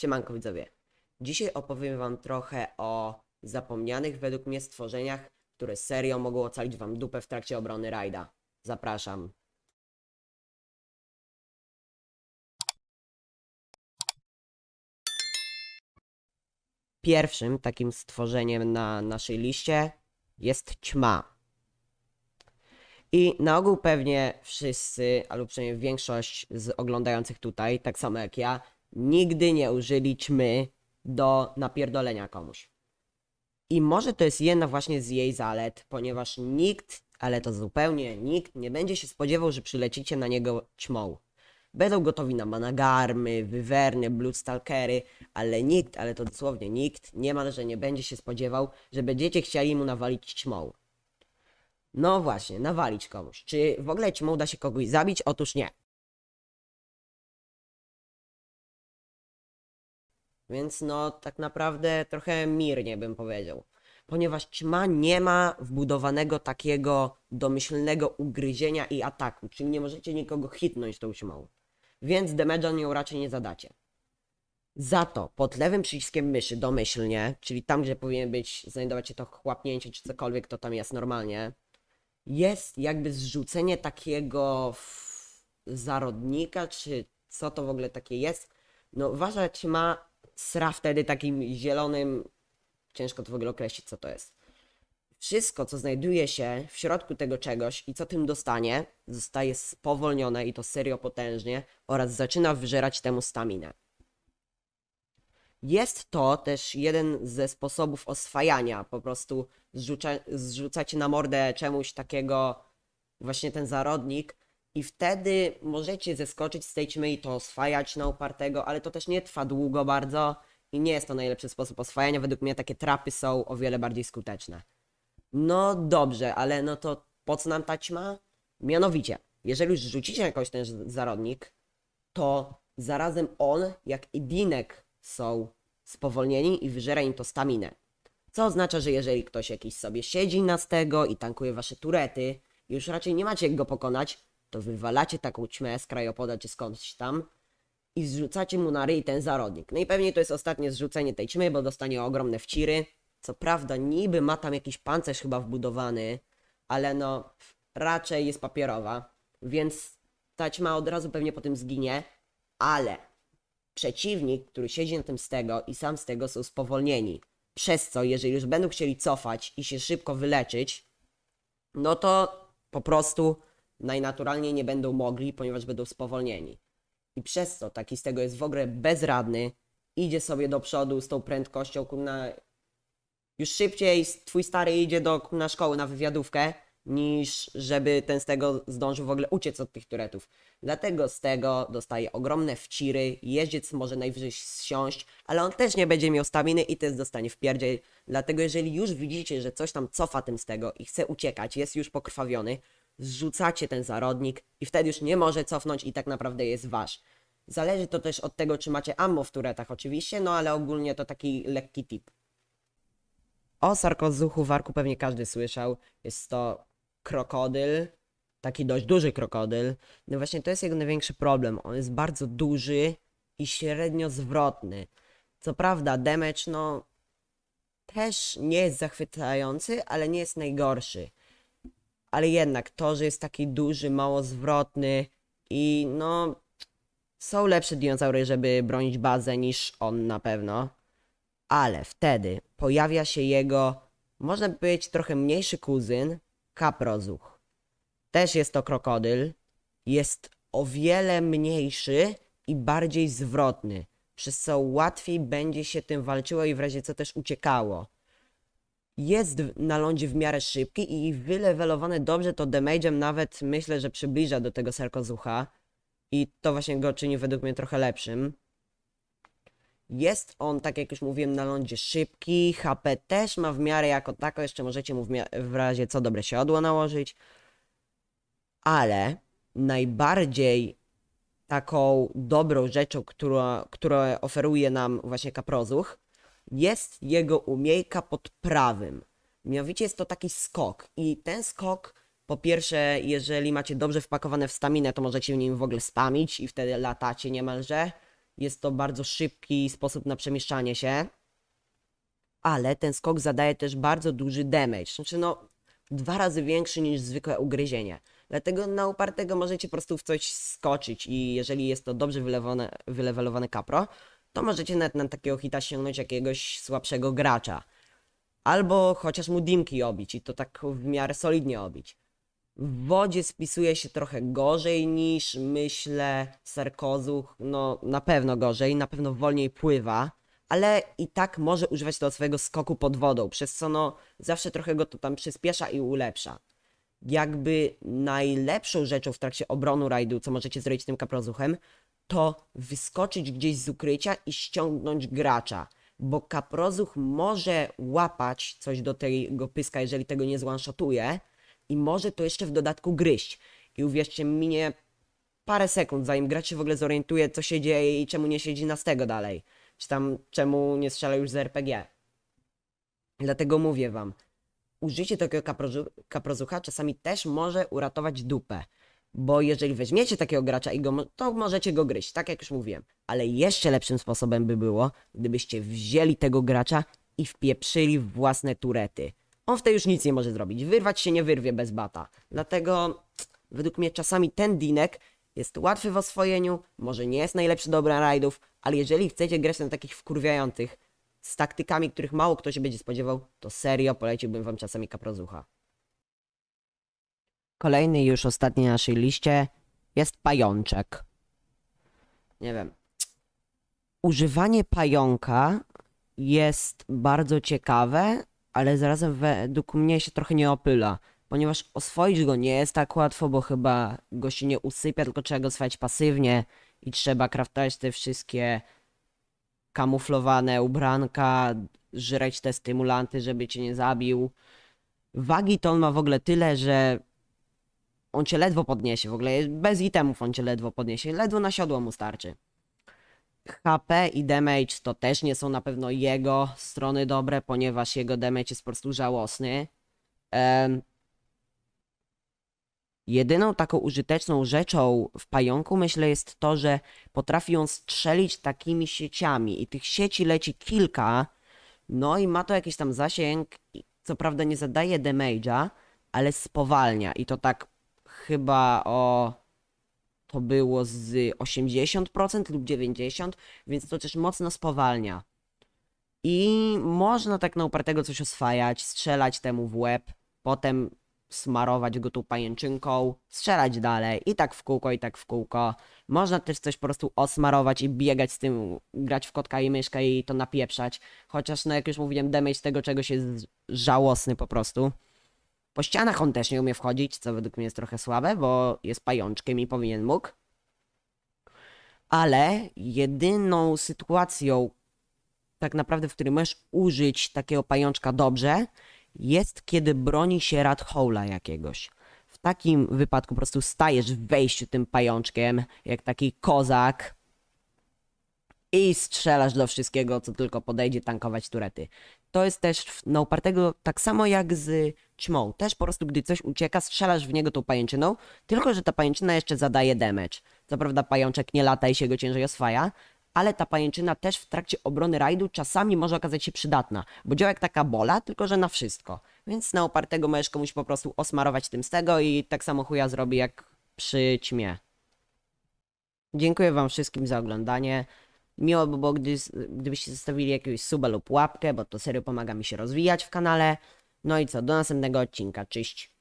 Siemanko widzowie. Dzisiaj opowiem wam trochę o zapomnianych według mnie stworzeniach, które serio mogą ocalić wam dupę w trakcie obrony rajda. Zapraszam. Pierwszym takim stworzeniem na naszej liście jest ćma. I na ogół pewnie wszyscy, albo przynajmniej większość z oglądających tutaj, tak samo jak ja, nigdy nie ćmy do napierdolenia komuś. I może to jest jedna właśnie z jej zalet, ponieważ nikt, ale to zupełnie nikt, nie będzie się spodziewał, że przylecicie na niego ćmą. Będą gotowi na managarmy, wywerny, bloodstalkery, ale nikt, ale to dosłownie nikt, niemalże nie będzie się spodziewał, że będziecie chcieli mu nawalić ćmą. No właśnie, nawalić komuś. Czy w ogóle ćmą da się kogoś zabić? Otóż nie. Więc no tak naprawdę trochę mirnie bym powiedział. Ponieważ ćma nie ma wbudowanego takiego domyślnego ugryzienia i ataku, czyli nie możecie nikogo hitnąć tą ćmą. Więc damage'a ją raczej nie zadacie. Za to pod lewym przyciskiem myszy domyślnie, czyli tam gdzie powinien być, znajdować się to chłapnięcie czy cokolwiek to tam jest normalnie, jest jakby zrzucenie takiego zarodnika, czy co to w ogóle takie jest. No wasza ćma sra wtedy takim zielonym, ciężko to w ogóle określić, co to jest. Wszystko, co znajduje się w środku tego czegoś i co tym dostanie, zostaje spowolnione i to serio potężnie oraz zaczyna wyżerać temu staminę. Jest to też jeden ze sposobów oswajania, po prostu zrzuca, zrzucacie na mordę czemuś takiego, właśnie ten zarodnik, i wtedy możecie zeskoczyć z i to oswajać na upartego, ale to też nie trwa długo bardzo i nie jest to najlepszy sposób oswajania. Według mnie takie trapy są o wiele bardziej skuteczne. No dobrze, ale no to po co nam taćma? Mianowicie, jeżeli już rzucicie jakoś ten zarodnik, to zarazem on, jak i Dinek są spowolnieni i wyżera im to staminę. Co oznacza, że jeżeli ktoś jakiś sobie siedzi na z tego i tankuje wasze turety, już raczej nie macie jak go pokonać, to wywalacie taką ćmę z krajopoda czy skądś tam i zrzucacie mu na ryj ten zarodnik. No i pewnie to jest ostatnie zrzucenie tej ćmy, bo dostanie ogromne wciry. Co prawda niby ma tam jakiś pancerz chyba wbudowany, ale no raczej jest papierowa, więc ta ćma od razu pewnie po tym zginie, ale przeciwnik, który siedzi na tym z tego i sam z tego są spowolnieni. Przez co, jeżeli już będą chcieli cofać i się szybko wyleczyć, no to po prostu najnaturalniej nie będą mogli, ponieważ będą spowolnieni. I przez to taki z tego jest w ogóle bezradny, idzie sobie do przodu z tą prędkością, kumna... już szybciej twój stary idzie do na szkoły na wywiadówkę, niż żeby ten z tego zdążył w ogóle uciec od tych turetów. Dlatego z tego dostaje ogromne wciry, jeździec może najwyżej zsiąść, ale on też nie będzie miał staminy i też dostanie w pierdziel. Dlatego jeżeli już widzicie, że coś tam cofa tym z tego i chce uciekać, jest już pokrwawiony, zrzucacie ten zarodnik i wtedy już nie może cofnąć i tak naprawdę jest wasz. Zależy to też od tego, czy macie ammo w turetach oczywiście, no ale ogólnie to taki lekki tip. O sarkozuchu warku pewnie każdy słyszał. Jest to krokodyl, taki dość duży krokodyl. No właśnie to jest jego największy problem. On jest bardzo duży i średnio zwrotny. Co prawda damage no też nie jest zachwycający, ale nie jest najgorszy ale jednak to, że jest taki duży, mało zwrotny i no są lepsze dinozaury, żeby bronić bazę niż on na pewno. Ale wtedy pojawia się jego, można być trochę mniejszy kuzyn, kaprozuch. Też jest to krokodyl. Jest o wiele mniejszy i bardziej zwrotny, przez co łatwiej będzie się tym walczyło i w razie co też uciekało jest na lądzie w miarę szybki i wylewelowany dobrze, to damage'em nawet myślę, że przybliża do tego serkozucha I to właśnie go czyni według mnie trochę lepszym. Jest on, tak jak już mówiłem, na lądzie szybki, HP też ma w miarę jako tako, jeszcze możecie mu w, w razie co dobre siodło nałożyć. Ale najbardziej taką dobrą rzeczą, która, która oferuje nam właśnie kaprozuch, jest jego umiejka pod prawym. Mianowicie jest to taki skok i ten skok po pierwsze, jeżeli macie dobrze wpakowane w staminę, to możecie w nim w ogóle spamić i wtedy latacie niemalże. Jest to bardzo szybki sposób na przemieszczanie się. Ale ten skok zadaje też bardzo duży damage, znaczy no dwa razy większy niż zwykłe ugryzienie. Dlatego na upartego możecie po prostu w coś skoczyć i jeżeli jest to dobrze wylewane, wylewelowane kapro, to możecie nawet na takiego hita sięgnąć jakiegoś słabszego gracza. Albo chociaż mu dimki obić i to tak w miarę solidnie obić. W wodzie spisuje się trochę gorzej niż, myślę, Sarkozuch. No, na pewno gorzej, na pewno wolniej pływa, ale i tak może używać od swojego skoku pod wodą, przez co no, zawsze trochę go to tam przyspiesza i ulepsza. Jakby najlepszą rzeczą w trakcie obronu rajdu, co możecie zrobić tym kaprozuchem, to wyskoczyć gdzieś z ukrycia i ściągnąć gracza. Bo kaprozuch może łapać coś do tego pyska, jeżeli tego nie zwanshotuje i może to jeszcze w dodatku gryźć. I uwierzcie, minie parę sekund, zanim gracz się w ogóle zorientuje, co się dzieje i czemu nie siedzi na z tego dalej. Czy tam czemu nie strzela już z RPG. Dlatego mówię wam, użycie takiego kaprozucha czasami też może uratować dupę. Bo jeżeli weźmiecie takiego gracza i go, to możecie go gryźć, tak jak już mówiłem. Ale jeszcze lepszym sposobem by było, gdybyście wzięli tego gracza i wpieprzyli w własne turety. On w tej już nic nie może zrobić. Wyrwać się nie wyrwie bez bata. Dlatego według mnie czasami ten dinek jest łatwy w oswojeniu, może nie jest najlepszy do obrania rajdów, ale jeżeli chcecie grać na takich wkurwiających, z taktykami, których mało kto się będzie spodziewał, to serio poleciłbym wam czasami kaprozucha. Kolejny już ostatni na naszej liście jest pajączek. Nie wiem. Używanie pająka jest bardzo ciekawe, ale zarazem według mnie się trochę nie opyla, ponieważ oswoić go nie jest tak łatwo, bo chyba go się nie usypia, tylko trzeba go oswoić pasywnie i trzeba kraftować te wszystkie kamuflowane ubranka, żreć te stymulanty, żeby cię nie zabił. Wagi to on ma w ogóle tyle, że on cię ledwo podniesie, w ogóle bez itemów on cię ledwo podniesie, ledwo na siodło mu starczy. HP i damage to też nie są na pewno jego strony dobre, ponieważ jego damage jest po prostu żałosny. Um, jedyną taką użyteczną rzeczą w pająku myślę jest to, że potrafi on strzelić takimi sieciami i tych sieci leci kilka, no i ma to jakiś tam zasięg, co prawda nie zadaje damage'a, ale spowalnia i to tak chyba o to było z 80% lub 90%, więc to też mocno spowalnia. I można tak na upartego coś oswajać, strzelać temu w łeb, potem smarować go tu pajęczynką, strzelać dalej i tak w kółko, i tak w kółko. Można też coś po prostu osmarować i biegać z tym, grać w kotka i myszka i to napieprzać. Chociaż, no jak już mówiłem, damage tego czegoś jest żałosny po prostu. Po ścianach on też nie umie wchodzić, co według mnie jest trochę słabe, bo jest pajączkiem i powinien mógł. Ale jedyną sytuacją, tak naprawdę, w której możesz użyć takiego pajączka dobrze, jest kiedy broni się hole'a jakiegoś. W takim wypadku po prostu stajesz w wejściu tym pajączkiem, jak taki kozak, i strzelasz do wszystkiego, co tylko podejdzie, tankować turety. To jest też na upartego tak samo jak z ćmą. Też po prostu, gdy coś ucieka, strzelasz w niego tą pajęczyną, tylko że ta pajęczyna jeszcze zadaje damage. Co prawda pajączek nie lata i się go ciężej oswaja, ale ta pajęczyna też w trakcie obrony rajdu czasami może okazać się przydatna, bo działa jak taka bola, tylko że na wszystko. Więc na upartego możesz komuś po prostu osmarować tym z tego i tak samo chuja zrobi jak przy ćmie. Dziękuję wam wszystkim za oglądanie. Miło by było, gdy, gdybyście zostawili jakiegoś suba lub łapkę, bo to serio pomaga mi się rozwijać w kanale. No i co, do następnego odcinka, cześć!